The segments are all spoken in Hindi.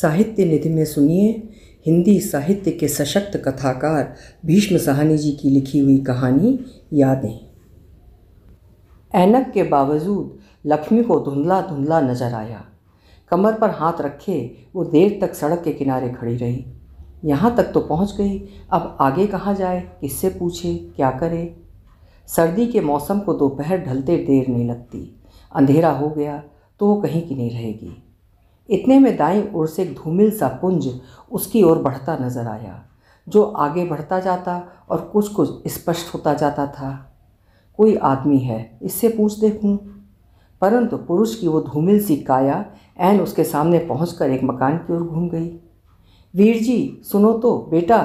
साहित्य निधि में सुनिए हिंदी साहित्य के सशक्त कथाकार भीष्म साहनी जी की लिखी हुई कहानी यादें ऐनक के बावजूद लक्ष्मी को धुंधला धुंधला नजर आया कमर पर हाथ रखे वो देर तक सड़क के किनारे खड़ी रही यहाँ तक तो पहुँच गई अब आगे कहाँ जाए किससे पूछे क्या करे सर्दी के मौसम को दोपहर ढलते देर नहीं लगती अंधेरा हो गया तो वो कहीं की नहीं रहेगी इतने में दाई ओर से एक धूमिल सा पुंज उसकी ओर बढ़ता नजर आया जो आगे बढ़ता जाता और कुछ कुछ स्पष्ट होता जाता था कोई आदमी है इससे पूछ देखूं परंतु पुरुष की वो धूमिल सी काया एन उसके सामने पहुँच एक मकान की ओर घूम गई वीर जी सुनो तो बेटा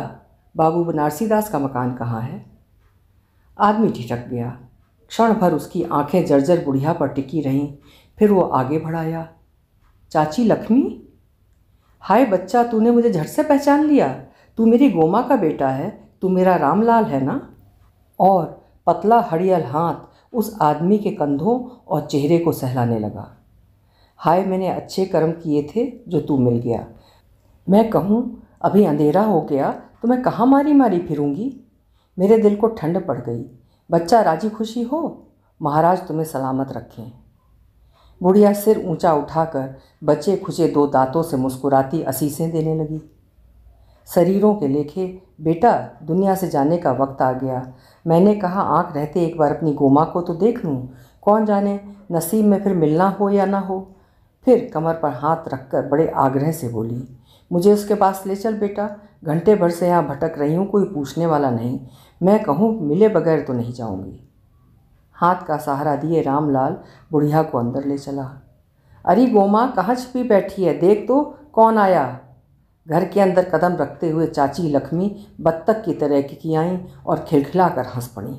बाबू बनारसी दास का मकान कहाँ है आदमी ठिठक गया क्षण भर उसकी आंखें जर्जर बुढ़िया पर टिकी रहीं फिर वो आगे बढ़ाया चाची लक्ष्मी हाय बच्चा तूने मुझे झट से पहचान लिया तू मेरी गोमा का बेटा है तू मेरा रामलाल है ना और पतला हड़ियल हाथ उस आदमी के कंधों और चेहरे को सहलाने लगा हाय मैंने अच्छे कर्म किए थे जो तू मिल गया मैं कहूँ अभी अंधेरा हो गया तो मैं कहाँ मारी मारी फिरूँगी मेरे दिल को ठंड पड़ गई बच्चा राजी खुशी हो महाराज तुम्हें सलामत रखें बुढ़िया सिर ऊंचा उठाकर बचे खुचे दो दांतों से मुस्कुराती असीसें देने लगी शरीरों के लेखे बेटा दुनिया से जाने का वक्त आ गया मैंने कहा आँख रहते एक बार अपनी गोमा को तो देख लूँ कौन जाने नसीब में फिर मिलना हो या ना हो फिर कमर पर हाथ रखकर बड़े आग्रह से बोली मुझे उसके पास ले चल बेटा घंटे भर से यहाँ भटक रही हूँ कोई पूछने वाला नहीं मैं कहूँ मिले बगैर तो नहीं जाऊँगी हाथ का सहारा दिए रामलाल बुढ़िया को अंदर ले चला अरे गोमा कहाँ छिपी बैठी है देख तो कौन आया घर के अंदर कदम रखते हुए चाची लक्ष्मी बत्तख की तरह की आई और खिलखिला कर हंस पड़ी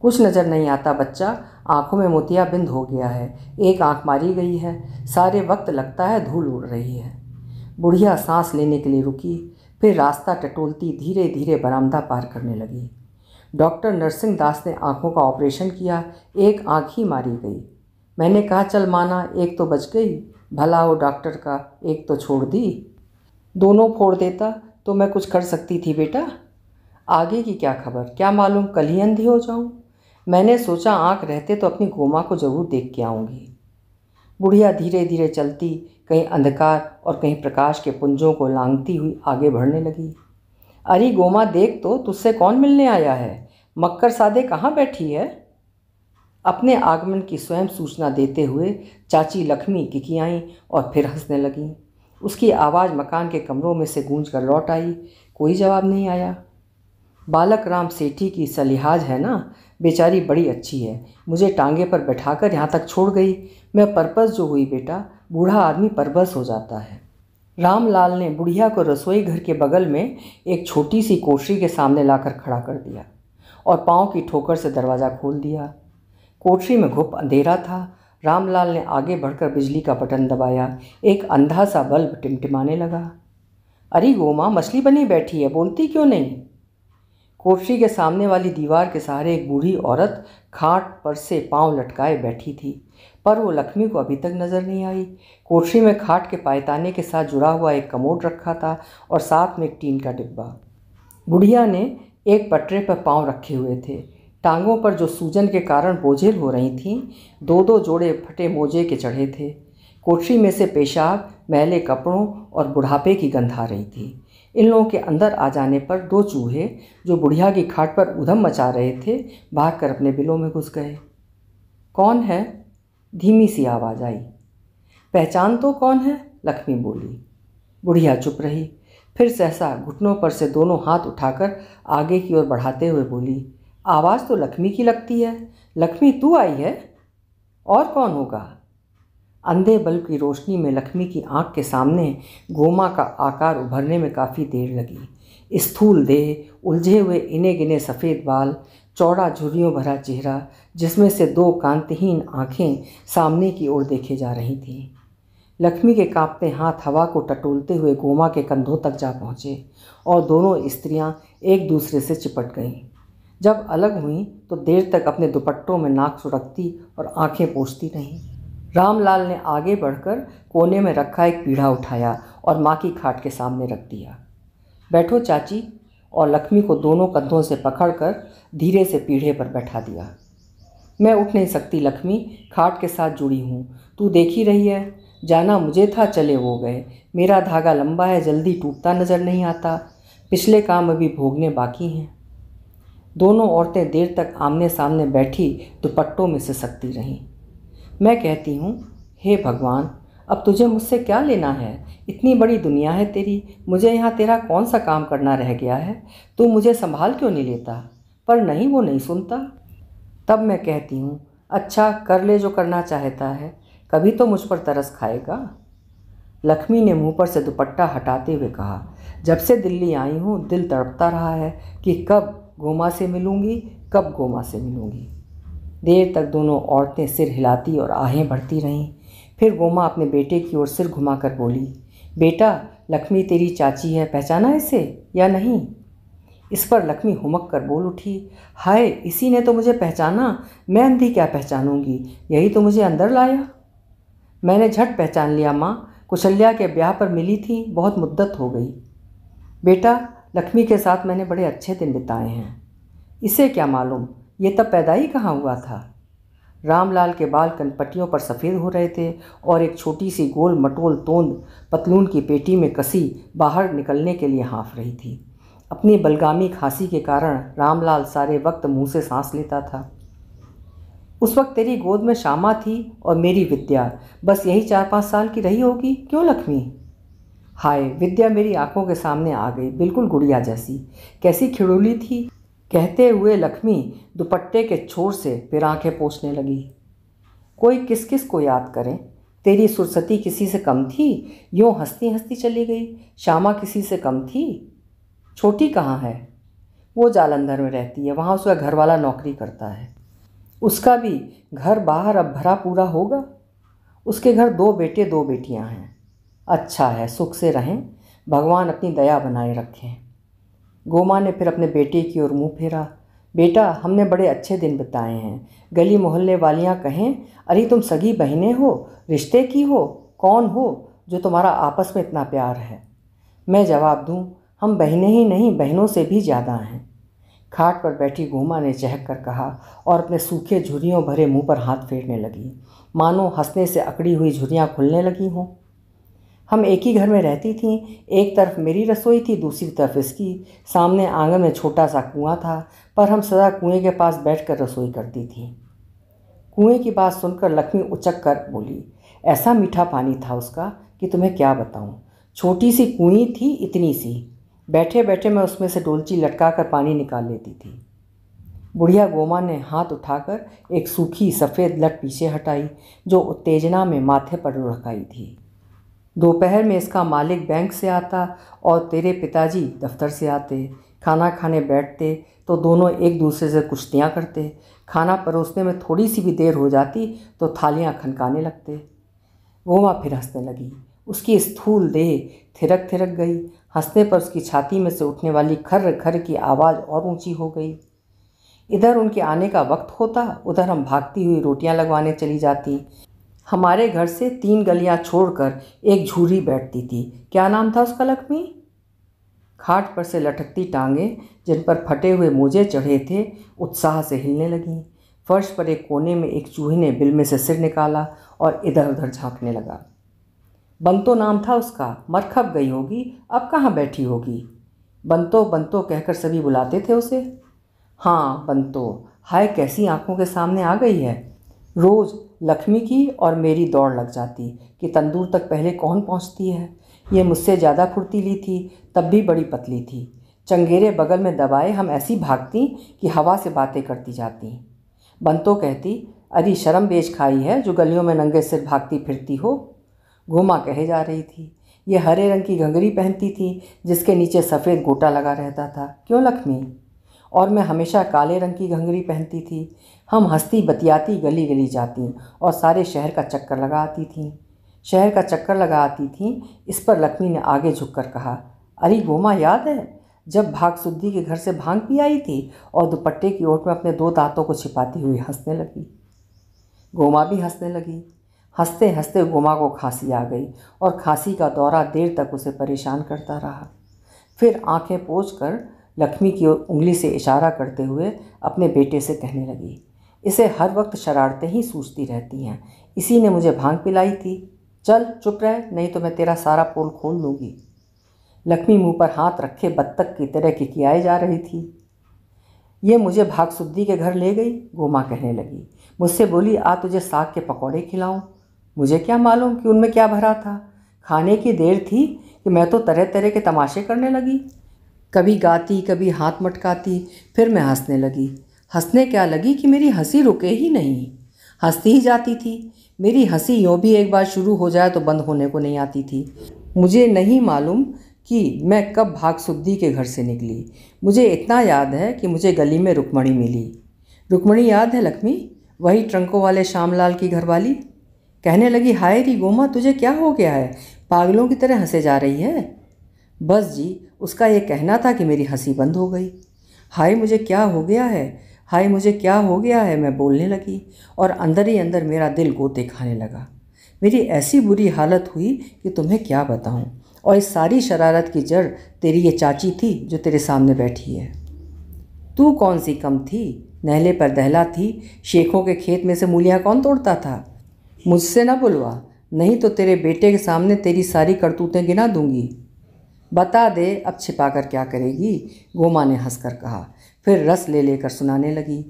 कुछ नज़र नहीं आता बच्चा आंखों में मोतिया बिंद हो गया है एक आंख मारी गई है सारे वक्त लगता है धूल उड़ रही है बुढ़िया सांस लेने के लिए रुकी फिर रास्ता टटोलती धीरे धीरे बरामदा पार करने लगी डॉक्टर नरसिंह दास ने आंखों का ऑपरेशन किया एक आँख ही मारी गई मैंने कहा चल माना एक तो बच गई भला हो डॉक्टर का एक तो छोड़ दी दोनों फोड़ देता तो मैं कुछ कर सकती थी बेटा आगे की क्या खबर क्या मालूम कल ही अंधी हो जाऊँ मैंने सोचा आँख रहते तो अपनी गोमा को ज़रूर देख के आऊँगी बुढ़िया धीरे धीरे चलती कहीं अंधकार और कहीं प्रकाश के पुंजों को लांगती हुई आगे बढ़ने लगी अरे गोमा देख तो तुझसे कौन मिलने आया है मक्कर सादे कहाँ बैठी है अपने आगमन की स्वयं सूचना देते हुए चाची लक्ष्मी आई और फिर हंसने लगीं उसकी आवाज़ मकान के कमरों में से गूंज कर लौट आई कोई जवाब नहीं आया बालक राम सेठी की सलिहाज है ना बेचारी बड़ी अच्छी है मुझे टांगे पर बैठाकर यहाँ तक छोड़ गई मैं परपस जो हुई बेटा बूढ़ा आदमी परपस हो जाता है रामलाल ने बुढ़िया को रसोई घर के बगल में एक छोटी सी कोशी के सामने लाकर खड़ा कर दिया और पाँव की ठोकर से दरवाज़ा खोल दिया कोठरी में घुप अंधेरा था रामलाल ने आगे बढ़कर बिजली का बटन दबाया एक अंधा सा बल्ब टिमटिमाने लगा अरे गोमा मछली बनी बैठी है बोलती क्यों नहीं कोठरी के सामने वाली दीवार के सहारे एक बूढ़ी औरत खाट पर से पांव लटकाए बैठी थी पर वो लक्ष्मी को अभी तक नज़र नहीं आई कोठरी में खाट के पायताने के साथ जुड़ा हुआ एक कमोड रखा था और साथ में एक टीन का डिब्बा बुढ़िया ने एक पटरे पर पांव रखे हुए थे टांगों पर जो सूजन के कारण बोझिल हो रही थीं दो दो जोड़े फटे मोजे के चढ़े थे कोठरी में से पेशाब मैले कपड़ों और बुढ़ापे की गंध आ रही थी इन लोगों के अंदर आ जाने पर दो चूहे जो बुढ़िया की खाट पर उधम मचा रहे थे भाग कर अपने बिलों में घुस गए कौन है धीमी सी आवाज़ आई पहचान तो कौन है लक्ष्मी बोली बुढ़िया चुप रही फिर सहसा घुटनों पर से दोनों हाथ उठाकर आगे की ओर बढ़ाते हुए बोली आवाज़ तो लक्ष्मी की लगती है लक्ष्मी तू आई है और कौन होगा अंधे बल्ब की रोशनी में लक्ष्मी की आंख के सामने गोमा का आकार उभरने में काफ़ी देर लगी स्थूल देह उलझे हुए इने गिने सफ़ेद बाल चौड़ा झुरियों भरा चेहरा जिसमें से दो कांतहीन आँखें सामने की ओर देखे जा रही थीं लक्ष्मी के कांपते हाथ हवा को टटोलते हुए गोमा के कंधों तक जा पहुँचे और दोनों स्त्रियाँ एक दूसरे से चिपट गईं जब अलग हुई तो देर तक अपने दुपट्टों में नाक सुरखती और आंखें पोछती रहीं रामलाल ने आगे बढ़कर कोने में रखा एक पीढ़ा उठाया और माँ की खाट के सामने रख दिया बैठो चाची और लक्ष्मी को दोनों कंधों से पकड़कर धीरे से पीढ़े पर बैठा दिया मैं उठ नहीं सकती लक्ष्मी खाट के साथ जुड़ी हूँ तू देख ही रही है जाना मुझे था चले वो गए मेरा धागा लंबा है जल्दी टूटता नज़र नहीं आता पिछले काम अभी भोगने बाकी हैं दोनों औरतें देर तक आमने सामने बैठी दुपट्टों में से सकती रहीं मैं कहती हूँ हे भगवान अब तुझे मुझसे क्या लेना है इतनी बड़ी दुनिया है तेरी मुझे यहाँ तेरा कौन सा काम करना रह गया है तू मुझे संभाल क्यों नहीं लेता पर नहीं वो नहीं सुनता तब मैं कहती हूँ अच्छा कर ले जो करना चाहता है कभी तो मुझ पर तरस खाएगा लक्ष्मी ने मुंह पर से दुपट्टा हटाते हुए कहा जब से दिल्ली आई हूँ दिल तड़पता रहा है कि कब गोमा से मिलूँगी कब गोमा से मिलूँगी देर तक दोनों औरतें सिर हिलाती और आहें भरती रहीं फिर गोमा अपने बेटे की ओर सिर घुमाकर बोली बेटा लक्ष्मी तेरी चाची है पहचाना इसे या नहीं इस पर लक्ष्मी हुमक कर बोल उठी हाय इसी ने तो मुझे पहचाना मैं अंधी क्या पहचानूंगी यही तो मुझे अंदर लाया मैंने झट पहचान लिया माँ कुशल्या के ब्याह पर मिली थी बहुत मुद्दत हो गई बेटा लक्ष्मी के साथ मैंने बड़े अच्छे दिन बिताए हैं इसे क्या मालूम ये तब पैदाई कहाँ हुआ था रामलाल के बाल कनपट्टियों पर सफ़ेद हो रहे थे और एक छोटी सी गोल मटोल तोंद पतलून की पेटी में कसी बाहर निकलने के लिए हाँफ रही थी अपनी बलगामी खांसी के कारण रामलाल सारे वक्त मुंह से सांस लेता था उस वक्त तेरी गोद में श्यामा थी और मेरी विद्या बस यही चार पाँच साल की रही होगी क्यों लक्ष्मी हाय विद्या मेरी आंखों के सामने आ गई बिल्कुल गुड़िया जैसी कैसी खिड़ोली थी कहते हुए लक्ष्मी दुपट्टे के छोर से फिर आँखें पोछने लगी कोई किस किस को याद करें तेरी सुरसती किसी से कम थी यूँ हंसती हंसती चली गई श्यामा किसी से कम थी छोटी कहाँ है वो जालंधर में रहती है वहाँ उसका घर वाला नौकरी करता है उसका भी घर बाहर अब भरा पूरा होगा उसके घर दो बेटे दो बेटियां हैं अच्छा है सुख से रहें भगवान अपनी दया बनाए रखें गोमा ने फिर अपने बेटे की ओर मुंह फेरा बेटा हमने बड़े अच्छे दिन बिताए हैं गली मोहल्ले वालियाँ कहें अरे तुम सगी बहनें हो रिश्ते की हो कौन हो जो तुम्हारा आपस में इतना प्यार है मैं जवाब दूँ हम बहने ही नहीं बहनों से भी ज़्यादा हैं खाट पर बैठी गोमा ने चहक कर कहा और अपने सूखे झुरियों भरे मुंह पर हाथ फेरने लगी मानो हंसने से अकड़ी हुई झुरियाँ खुलने लगी हों हम एक ही घर में रहती थीं एक तरफ मेरी रसोई थी दूसरी तरफ इसकी सामने आंगन में छोटा सा कुआं था पर हम सदा कुएं के पास बैठकर रसोई करती थी कुएं की बात सुनकर लक्ष्मी उचक कर बोली ऐसा मीठा पानी था उसका कि तुम्हें क्या बताऊं छोटी सी कुएं थी इतनी सी बैठे बैठे मैं उसमें से डोलची लटका कर पानी निकाल लेती थी बुढ़िया गोमा ने हाथ उठाकर एक सूखी सफ़ेद लट पीछे हटाई जो उत्तेजना में माथे पर रखाई थी दोपहर में इसका मालिक बैंक से आता और तेरे पिताजी दफ्तर से आते खाना खाने बैठते तो दोनों एक दूसरे से कुश्तियाँ करते खाना परोसने में थोड़ी सी भी देर हो जाती तो थालियाँ खनकाने लगते गोमा फिर हंसने लगी उसकी स्थूल देह थिरक थिरक गई हंसने पर उसकी छाती में से उठने वाली खर खर की आवाज़ और ऊंची हो गई इधर उनके आने का वक्त होता उधर हम भागती हुई रोटियां लगवाने चली जाती हमारे घर से तीन गलियां छोड़कर एक झूरी बैठती थी क्या नाम था उसका लक्ष्मी खाट पर से लटकती टांगे जिन पर फटे हुए मोजे चढ़े थे उत्साह से हिलने लगीं फर्श पर एक कोने में एक चूहे ने बिल में से सिर निकाला और इधर उधर झांकने लगा बंतो नाम था उसका मर खप गई होगी अब कहाँ बैठी होगी बंतो बंतो कहकर सभी बुलाते थे उसे हाँ बंतो हाय कैसी आंखों के सामने आ गई है रोज़ लक्ष्मी की और मेरी दौड़ लग जाती कि तंदूर तक पहले कौन पहुँचती है ये मुझसे ज़्यादा फुर्ती ली थी तब भी बड़ी पतली थी चंगेरे बगल में दबाए हम ऐसी भागती कि हवा से बातें करती जाती बंतो कहती अरे शर्म बेच खाई है जो गलियों में नंगे सिर भागती फिरती हो घुमा कहे जा रही थी ये हरे रंग की घंघरी पहनती थी जिसके नीचे सफ़ेद गोटा लगा रहता था क्यों लक्ष्मी और मैं हमेशा काले रंग की घंघरी पहनती थी हम हंसती बतियाती गली गली जाती और सारे शहर का चक्कर लगा आती थी शहर का चक्कर लगा आती थीं इस पर लक्ष्मी ने आगे झुककर कहा अरे गोमा याद है जब सुद्धि के घर से भांग पी आई थी और दुपट्टे की ओट में अपने दो दांतों को छिपाती हुई हंसने लगी गोमा भी हंसने लगी हंसते हंसते गुमा को खांसी आ गई और खांसी का दौरा देर तक उसे परेशान करता रहा फिर आंखें पोछ कर लक्ष्मी की ओर उंगली से इशारा करते हुए अपने बेटे से कहने लगी इसे हर वक्त शरारतें ही सूझती रहती हैं इसी ने मुझे भांग पिलाई थी चल चुप रह नहीं तो मैं तेरा सारा पोल खोल लूँगी लक्ष्मी मुंह पर हाथ रखे बत्तख की तरह किकियाए जा रही थी ये मुझे भागसुद्दी के घर ले गई गोमा कहने लगी मुझसे बोली आ तुझे साग के पकौड़े खिलाऊं मुझे क्या मालूम कि उनमें क्या भरा था खाने की देर थी कि मैं तो तरह तरह के तमाशे करने लगी कभी गाती कभी हाथ मटकाती फिर मैं हंसने लगी हंसने क्या लगी कि मेरी हंसी रुके ही नहीं हंसती ही जाती थी मेरी हंसी यूँ भी एक बार शुरू हो जाए तो बंद होने को नहीं आती थी मुझे नहीं मालूम कि मैं कब भाग सुद्दी के घर से निकली मुझे इतना याद है कि मुझे गली में रुक्मणी मिली रुक्मणी याद है लक्ष्मी वही ट्रंकों वाले श्यामलाल की घरवाली कहने लगी हाय री गोमा तुझे क्या हो गया है पागलों की तरह हंसे जा रही है बस जी उसका ये कहना था कि मेरी हंसी बंद हो गई हाय मुझे क्या हो गया है हाय मुझे क्या हो गया है मैं बोलने लगी और अंदर ही अंदर मेरा दिल गोते खाने लगा मेरी ऐसी बुरी हालत हुई कि तुम्हें क्या बताऊं और इस सारी शरारत की जड़ तेरी ये चाची थी जो तेरे सामने बैठी है तू कौन सी कम थी नहले पर दहला थी शेखों के खेत में से मूलियाँ कौन तोड़ता था मुझसे ना बुलवा नहीं तो तेरे बेटे के सामने तेरी सारी करतूतें गिना दूंगी बता दे अब छिपा कर क्या करेगी गोमा ने हंसकर कहा फिर रस ले लेकर सुनाने लगी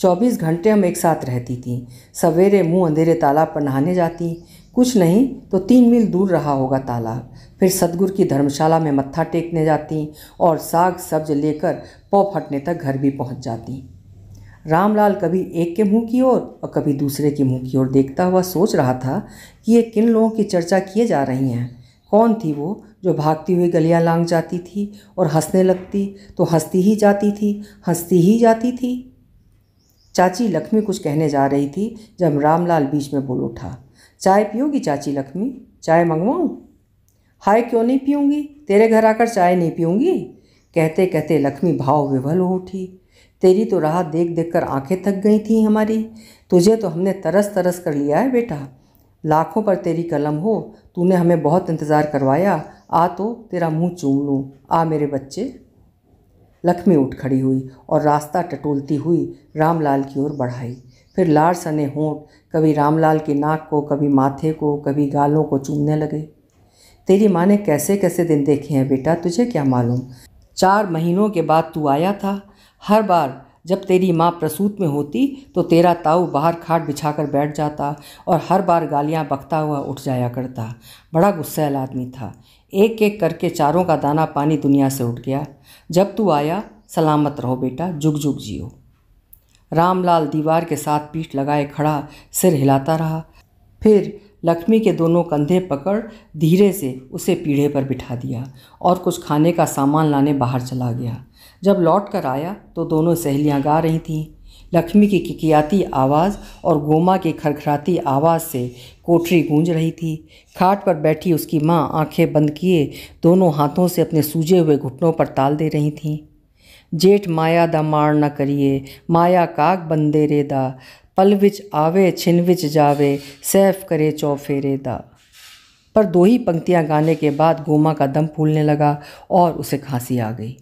चौबीस घंटे हम एक साथ रहती थी सवेरे मुंह अंधेरे तालाब पर नहाने जाती कुछ नहीं तो तीन मील दूर रहा होगा तालाब फिर सदगुरु की धर्मशाला में मत्था टेकने जाती और साग सब्ज लेकर पौ फटने तक घर भी पहुंच जाती रामलाल कभी एक के मुंह की ओर और कभी दूसरे के मुंह की ओर देखता हुआ सोच रहा था कि ये किन लोगों की चर्चा किए जा रही हैं कौन थी वो जो भागती हुई गलियां लांग जाती थी और हंसने लगती तो हंसती ही जाती थी हंसती ही जाती थी चाची लक्ष्मी कुछ कहने जा रही थी जब रामलाल बीच में बोल उठा चाय पियोगी चाची लक्ष्मी चाय मंगवाऊँ हाय क्यों नहीं पीऊँगी तेरे घर आकर चाय नहीं पीऊँगी कहते कहते लक्ष्मी भाव विवल हो उठी तेरी तो राह देख देख कर आँखें थक गई थी हमारी तुझे तो हमने तरस तरस कर लिया है बेटा लाखों पर तेरी कलम हो तूने हमें बहुत इंतज़ार करवाया आ तो तेरा मुंह चूम लूँ आ मेरे बच्चे लक्ष्मी उठ खड़ी हुई और रास्ता टटोलती हुई रामलाल की ओर बढ़ाई फिर लार सने होंठ कभी रामलाल की नाक को कभी माथे को कभी गालों को चूमने लगे तेरी माँ ने कैसे कैसे दिन देखे हैं बेटा तुझे क्या मालूम चार महीनों के बाद तू आया था हर बार जब तेरी माँ प्रसूत में होती तो तेरा ताऊ बाहर खाट बिछा कर बैठ जाता और हर बार गालियाँ बकता हुआ उठ जाया करता बड़ा गुस्सैल आदमी था एक एक करके चारों का दाना पानी दुनिया से उठ गया जब तू आया सलामत रहो बेटा जुग जुग जियो रामलाल दीवार के साथ पीठ लगाए खड़ा सिर हिलाता रहा फिर लक्ष्मी के दोनों कंधे पकड़ धीरे से उसे पीढ़े पर बिठा दिया और कुछ खाने का सामान लाने बाहर चला गया जब लौट कर आया तो दोनों सहेलियां गा रही थीं लक्ष्मी की किकियाती आवाज़ और गोमा की खरखराती आवाज़ से कोठरी गूंज रही थी खाट पर बैठी उसकी माँ आंखें बंद किए दोनों हाथों से अपने सूजे हुए घुटनों पर ताल दे रही थीं जेठ माया दा मार न करिए माया काग बंदे रे दा पल विच आवे छिन विच जावे सैफ करे चौफेरे दा पर दो ही पंक्तियाँ गाने के बाद गोमा का दम फूलने लगा और उसे खांसी आ गई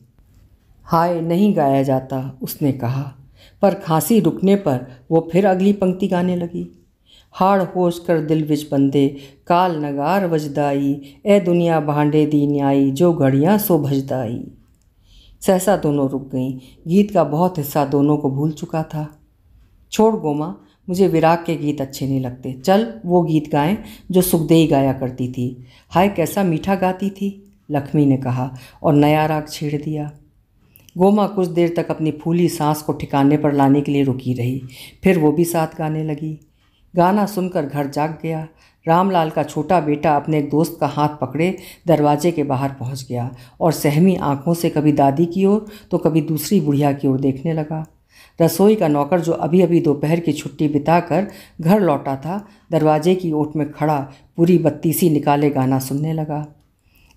हाय नहीं गाया जाता उसने कहा पर खांसी रुकने पर वो फिर अगली पंक्ति गाने लगी हाड़ होश कर दिल विच बंदे काल नगार वजदाई ए दुनिया भांडे दी न्याई जो घड़ियाँ सो भजदाई सहसा दोनों रुक गईं गीत का बहुत हिस्सा दोनों को भूल चुका था छोड़ गोमा मुझे विराग के गीत अच्छे नहीं लगते चल वो गीत गाएं जो सुखदेई गाया करती थी हाय कैसा मीठा गाती थी लक्ष्मी ने कहा और नया राग छेड़ दिया गोमा कुछ देर तक अपनी फूली सांस को ठिकाने पर लाने के लिए रुकी रही फिर वो भी साथ गाने लगी गाना सुनकर घर जाग गया रामलाल का छोटा बेटा अपने एक दोस्त का हाथ पकड़े दरवाजे के बाहर पहुंच गया और सहमी आंखों से कभी दादी की ओर तो कभी दूसरी बुढ़िया की ओर देखने लगा रसोई का नौकर जो अभी अभी दोपहर की छुट्टी बिताकर घर लौटा था दरवाजे की ओट में खड़ा पूरी बत्तीसी निकाले गाना सुनने लगा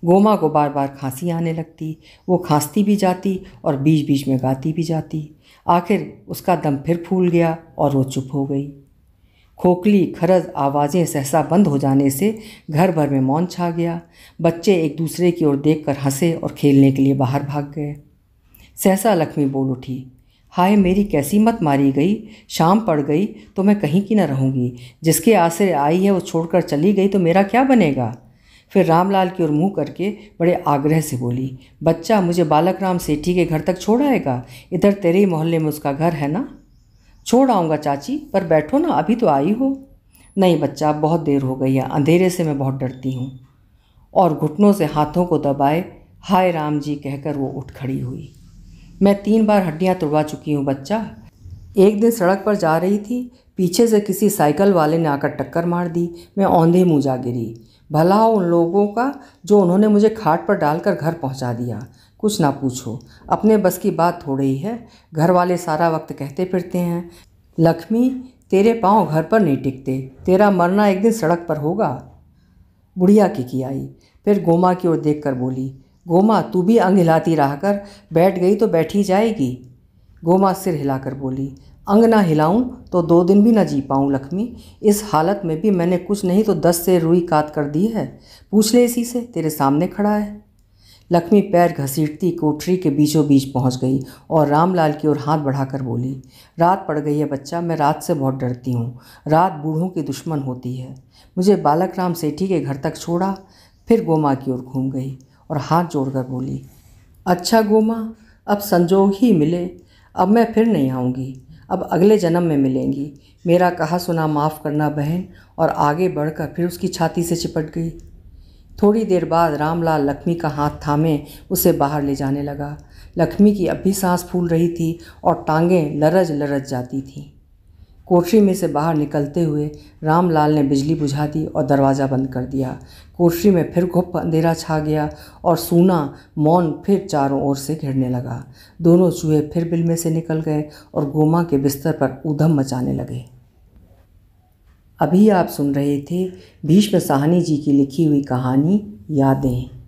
गोमा को बार बार खांसी आने लगती वो खांसती भी जाती और बीच बीच में गाती भी जाती आखिर उसका दम फिर फूल गया और वो चुप हो गई खोखली खरज आवाज़ें सहसा बंद हो जाने से घर भर में मौन छा गया बच्चे एक दूसरे की ओर देखकर हंसे और खेलने के लिए बाहर भाग गए सहसा लक्ष्मी बोल उठी हाय मेरी कैसी मत मारी गई शाम पड़ गई तो मैं कहीं की न रहूँगी जिसके आसरे आई है वो छोड़कर चली गई तो मेरा क्या बनेगा फिर रामलाल की ओर मुंह करके बड़े आग्रह से बोली बच्चा मुझे बालक राम सेठी के घर तक छोड़ आएगा इधर तेरे ही मोहल्ले में उसका घर है ना छोड़ आऊँगा चाची पर बैठो ना अभी तो आई हो नहीं बच्चा बहुत देर हो गई है अंधेरे से मैं बहुत डरती हूँ और घुटनों से हाथों को दबाए हाय राम जी कहकर वो उठ खड़ी हुई मैं तीन बार हड्डियाँ तुड़वा चुकी हूँ बच्चा एक दिन सड़क पर जा रही थी पीछे से किसी साइकिल वाले ने आकर टक्कर मार दी मैं औंधे मुँह जा गिरी भला हो उन लोगों का जो उन्होंने मुझे खाट पर डालकर घर पहुंचा दिया कुछ ना पूछो अपने बस की बात थोड़ी ही है घर वाले सारा वक्त कहते फिरते हैं लक्ष्मी तेरे पाँव घर पर नहीं टिकते तेरा मरना एक दिन सड़क पर होगा बुढ़िया की की आई फिर गोमा की ओर देख कर बोली गोमा तू भी अंग हिलाती रह कर बैठ गई तो बैठ ही जाएगी गोमा सिर हिलाकर बोली अंग ना हिलाऊं तो दो दिन भी ना जी पाऊँ लक्ष्मी इस हालत में भी मैंने कुछ नहीं तो दस से रुई कात कर दी है पूछ ले इसी से तेरे सामने खड़ा है लक्ष्मी पैर घसीटती कोठरी के बीचों बीच पहुंच गई और रामलाल की ओर हाथ बढ़ाकर बोली रात पड़ गई है बच्चा मैं रात से बहुत डरती हूँ रात बूढ़ों की दुश्मन होती है मुझे बालक राम सेठी के घर तक छोड़ा फिर गोमा की ओर घूम गई और हाथ जोड़कर बोली अच्छा गोमा अब संजोग ही मिले अब मैं फिर नहीं आऊँगी अब अगले जन्म में मिलेंगी मेरा कहा सुना माफ़ करना बहन और आगे बढ़कर फिर उसकी छाती से चिपट गई थोड़ी देर बाद रामलाल लक्ष्मी का हाथ थामे उसे बाहर ले जाने लगा लक्ष्मी की अब भी सांस फूल रही थी और टांगें लरज लरज जाती थीं कोठरी में से बाहर निकलते हुए रामलाल ने बिजली बुझा दी और दरवाज़ा बंद कर दिया कोठरी में फिर घुप अंधेरा छा गया और सूना मौन फिर चारों ओर से घिरने लगा दोनों चूहे फिर बिल में से निकल गए और गोमा के बिस्तर पर ऊधम मचाने लगे अभी आप सुन रहे थे भीष्म साहनी जी की लिखी हुई कहानी यादें